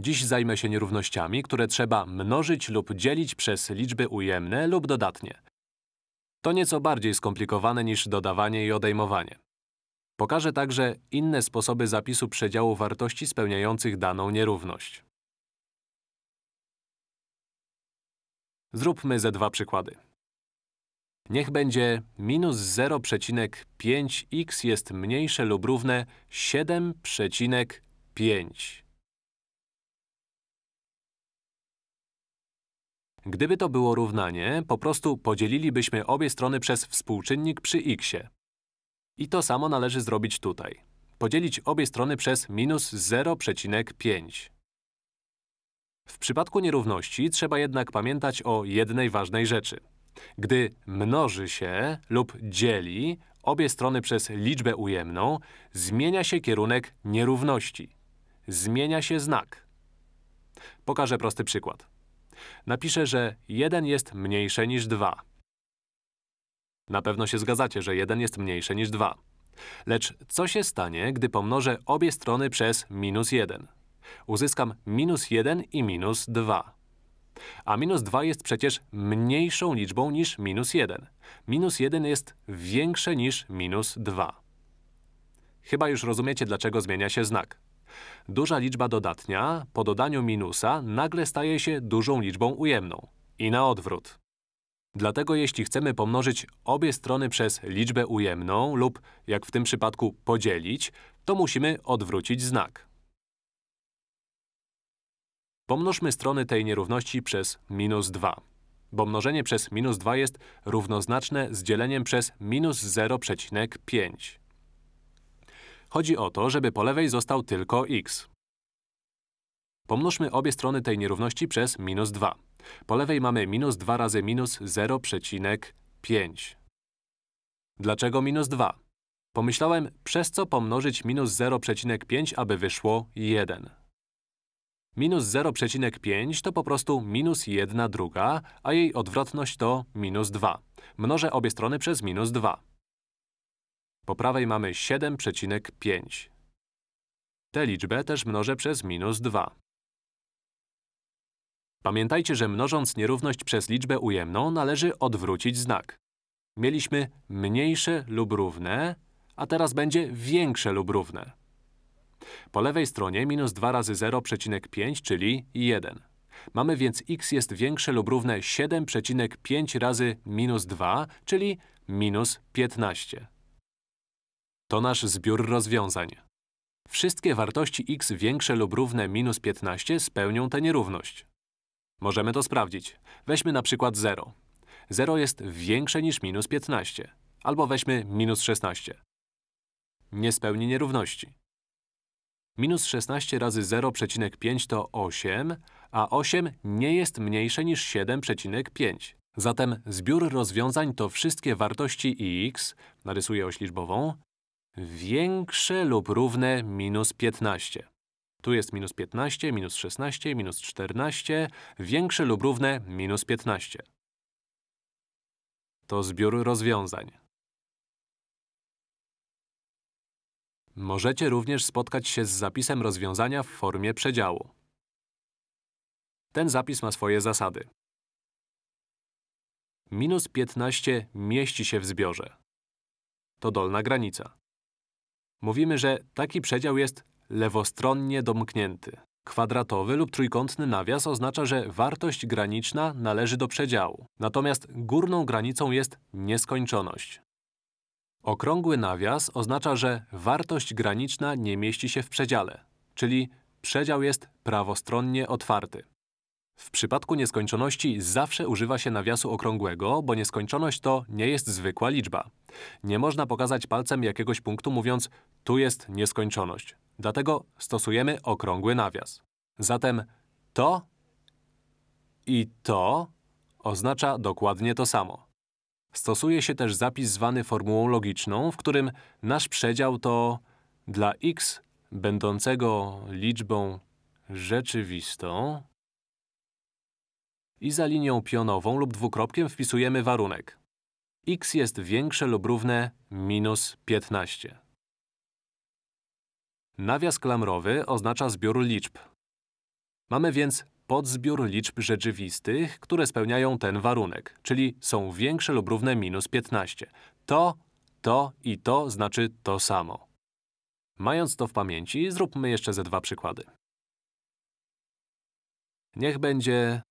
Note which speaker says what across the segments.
Speaker 1: Dziś zajmę się nierównościami, które trzeba mnożyć lub dzielić przez liczby ujemne lub dodatnie. To nieco bardziej skomplikowane niż dodawanie i odejmowanie. Pokażę także inne sposoby zapisu przedziału wartości spełniających daną nierówność. Zróbmy ze dwa przykłady. Niech będzie minus 0,5x jest mniejsze lub równe 7,5. Gdyby to było równanie, po prostu podzielilibyśmy obie strony przez współczynnik przy x. I to samo należy zrobić tutaj. Podzielić obie strony przez minus 0,5. W przypadku nierówności trzeba jednak pamiętać o jednej ważnej rzeczy. Gdy mnoży się lub dzieli obie strony przez liczbę ujemną, zmienia się kierunek nierówności. Zmienia się znak. Pokażę prosty przykład napiszę, że 1 jest mniejsze niż 2. Na pewno się zgadzacie, że 1 jest mniejsze niż 2. Lecz co się stanie, gdy pomnożę obie strony przez minus 1? Uzyskam minus 1 i minus 2. A minus 2 jest przecież mniejszą liczbą niż minus 1. Minus 1 jest większe niż minus 2. Chyba już rozumiecie, dlaczego zmienia się znak duża liczba dodatnia po dodaniu minusa nagle staje się dużą liczbą ujemną. I na odwrót. Dlatego jeśli chcemy pomnożyć obie strony przez liczbę ujemną lub, jak w tym przypadku, podzielić, to musimy odwrócić znak. Pomnożmy strony tej nierówności przez minus 2 bo mnożenie przez minus 2 jest równoznaczne z dzieleniem przez minus 0,5. Chodzi o to, żeby po lewej został tylko x. Pomnożmy obie strony tej nierówności przez minus 2. Po lewej mamy minus 2 razy minus 0,5. Dlaczego minus 2? Pomyślałem, przez co pomnożyć minus 0,5, aby wyszło 1. Minus 0,5 to po prostu minus 1 druga, a jej odwrotność to minus 2. Mnożę obie strony przez minus 2. Po prawej mamy 7,5. Tę liczbę też mnożę przez minus 2. Pamiętajcie, że mnożąc nierówność przez liczbę ujemną, należy odwrócić znak. Mieliśmy mniejsze lub równe, a teraz będzie większe lub równe. Po lewej stronie minus 2 razy 0,5, czyli 1. Mamy więc x jest większe lub równe 7,5 razy minus 2, czyli minus 15. To nasz zbiór rozwiązań. Wszystkie wartości x większe lub równe minus 15 spełnią tę nierówność. Możemy to sprawdzić. Weźmy na przykład 0. 0 jest większe niż minus 15. Albo weźmy minus 16. Nie spełni nierówności. Minus 16 razy 0,5 to 8, a 8 nie jest mniejsze niż 7,5. Zatem zbiór rozwiązań to wszystkie wartości x, narysuję oś liczbową, większe lub równe minus 15. Tu jest minus 15, minus 16, minus 14, większe lub równe minus 15. To zbiór rozwiązań. Możecie również spotkać się z zapisem rozwiązania w formie przedziału. Ten zapis ma swoje zasady. Minus 15 mieści się w zbiorze. To dolna granica. Mówimy, że taki przedział jest lewostronnie domknięty. Kwadratowy lub trójkątny nawias oznacza, że wartość graniczna należy do przedziału. Natomiast górną granicą jest nieskończoność. Okrągły nawias oznacza, że wartość graniczna nie mieści się w przedziale, czyli przedział jest prawostronnie otwarty. W przypadku nieskończoności zawsze używa się nawiasu okrągłego, bo nieskończoność to nie jest zwykła liczba. Nie można pokazać palcem jakiegoś punktu mówiąc tu jest nieskończoność. Dlatego stosujemy okrągły nawias. Zatem to i to oznacza dokładnie to samo. Stosuje się też zapis zwany formułą logiczną, w którym nasz przedział to dla x będącego liczbą rzeczywistą i za linią pionową lub dwukropkiem wpisujemy warunek. x jest większe lub równe minus 15. Nawias klamrowy oznacza zbiór liczb. Mamy więc podzbiór liczb rzeczywistych, które spełniają ten warunek, czyli są większe lub równe minus 15. To, to i to znaczy to samo. Mając to w pamięci, zróbmy jeszcze ze dwa przykłady. Niech będzie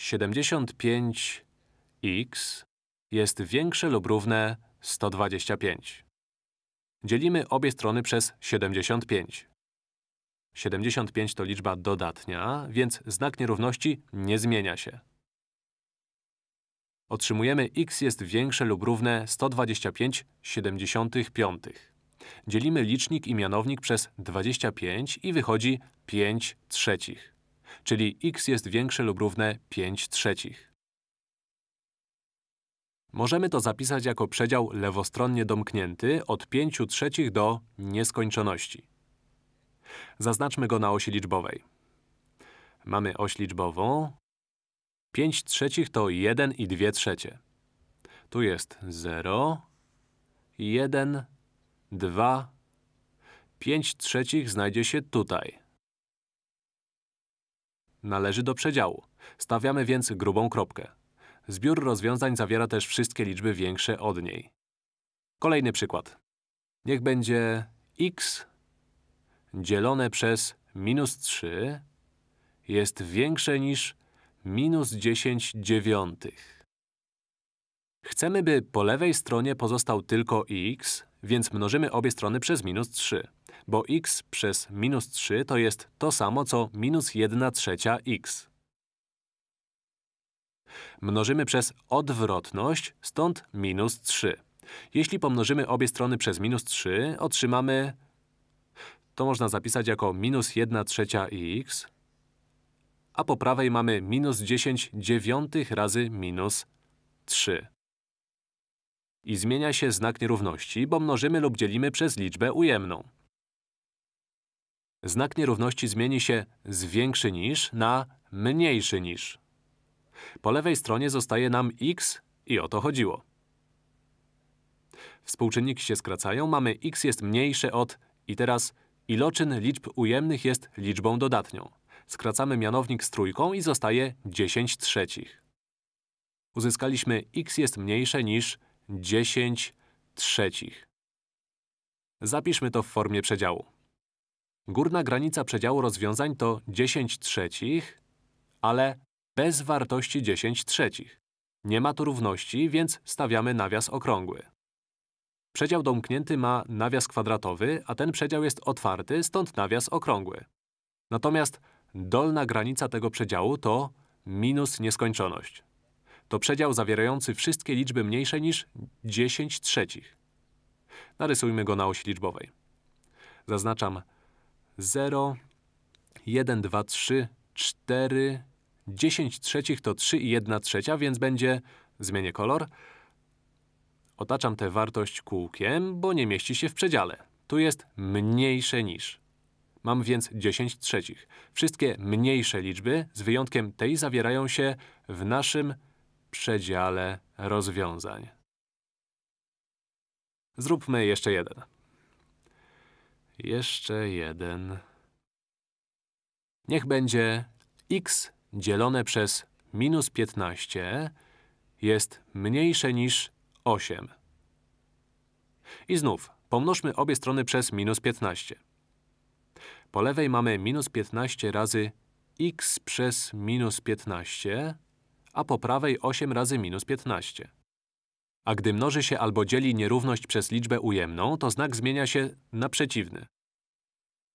Speaker 1: 75x jest większe lub równe 125. Dzielimy obie strony przez 75. 75 to liczba dodatnia, więc znak nierówności nie zmienia się. Otrzymujemy x jest większe lub równe 125,75. Dzielimy licznik i mianownik przez 25 i wychodzi 5 trzecich czyli x jest większe lub równe 5 trzecich. Możemy to zapisać jako przedział lewostronnie domknięty od 5 trzecich do nieskończoności. Zaznaczmy go na osi liczbowej. Mamy oś liczbową. 5 trzecich to 1 i 2 trzecie. Tu jest 0, 1, 2, 5 trzecich znajdzie się tutaj. Należy do przedziału. Stawiamy więc grubą kropkę. Zbiór rozwiązań zawiera też wszystkie liczby większe od niej. Kolejny przykład. Niech będzie x dzielone przez minus 3 jest większe niż minus 10 dziewiątych. Chcemy, by po lewej stronie pozostał tylko x, więc mnożymy obie strony przez minus 3, bo x przez minus 3 to jest to samo, co minus 1 trzecia x. Mnożymy przez odwrotność, stąd minus 3. Jeśli pomnożymy obie strony przez minus 3, otrzymamy… To można zapisać jako minus 1 trzecia x, a po prawej mamy minus 10 dziewiątych razy minus 3 i zmienia się znak nierówności, bo mnożymy lub dzielimy przez liczbę ujemną. Znak nierówności zmieni się z większy niż na mniejszy niż. Po lewej stronie zostaje nam x i o to chodziło. Współczynniki się skracają, mamy x jest mniejsze od… I teraz iloczyn liczb ujemnych jest liczbą dodatnią. Skracamy mianownik z trójką i zostaje 10 trzecich. Uzyskaliśmy x jest mniejsze niż 10 trzecich. Zapiszmy to w formie przedziału. Górna granica przedziału rozwiązań to 10 trzecich, ale bez wartości 10 trzecich. Nie ma tu równości, więc stawiamy nawias okrągły. Przedział domknięty ma nawias kwadratowy, a ten przedział jest otwarty, stąd nawias okrągły. Natomiast dolna granica tego przedziału to minus nieskończoność to przedział zawierający wszystkie liczby mniejsze niż 10 trzecich. Narysujmy go na osi liczbowej. Zaznaczam 0, 1, 2, 3, 4, 10 trzecich to 3 i 1 trzecia, więc będzie… Zmienię kolor. Otaczam tę wartość kółkiem, bo nie mieści się w przedziale. Tu jest mniejsze niż. Mam więc 10 trzecich. Wszystkie mniejsze liczby, z wyjątkiem tej, zawierają się w naszym przedziale rozwiązań. Zróbmy jeszcze jeden. Jeszcze jeden. Niech będzie x dzielone przez minus 15 jest mniejsze niż 8. I znów, pomnożmy obie strony przez minus 15. Po lewej mamy minus 15 razy x przez minus 15 a po prawej 8 razy minus 15. A gdy mnoży się albo dzieli nierówność przez liczbę ujemną, to znak zmienia się na przeciwny.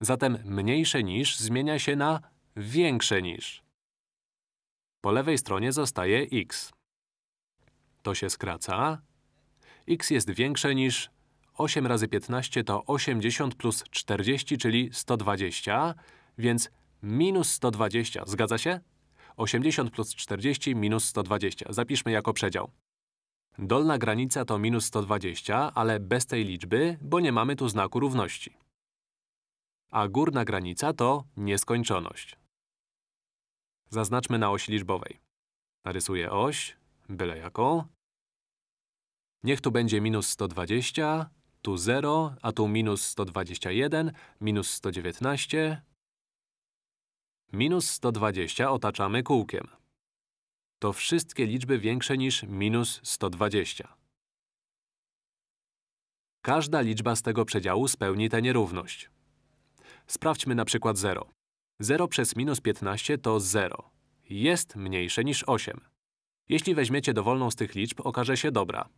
Speaker 1: Zatem mniejsze niż zmienia się na większe niż. Po lewej stronie zostaje x. To się skraca. x jest większe niż 8 razy 15 to 80 plus 40, czyli 120, więc minus 120, zgadza się? 80 plus 40 minus 120. Zapiszmy jako przedział. Dolna granica to minus 120, ale bez tej liczby, bo nie mamy tu znaku równości. A górna granica to nieskończoność. Zaznaczmy na osi liczbowej. Narysuję oś, byle jaką. Niech tu będzie minus 120, tu 0, a tu minus 121, minus 119, Minus 120 otaczamy kółkiem. To wszystkie liczby większe niż minus 120. Każda liczba z tego przedziału spełni tę nierówność. Sprawdźmy na przykład 0. 0 przez minus 15 to 0. Jest mniejsze niż 8. Jeśli weźmiecie dowolną z tych liczb, okaże się dobra.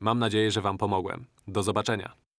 Speaker 1: Mam nadzieję, że Wam pomogłem. Do zobaczenia.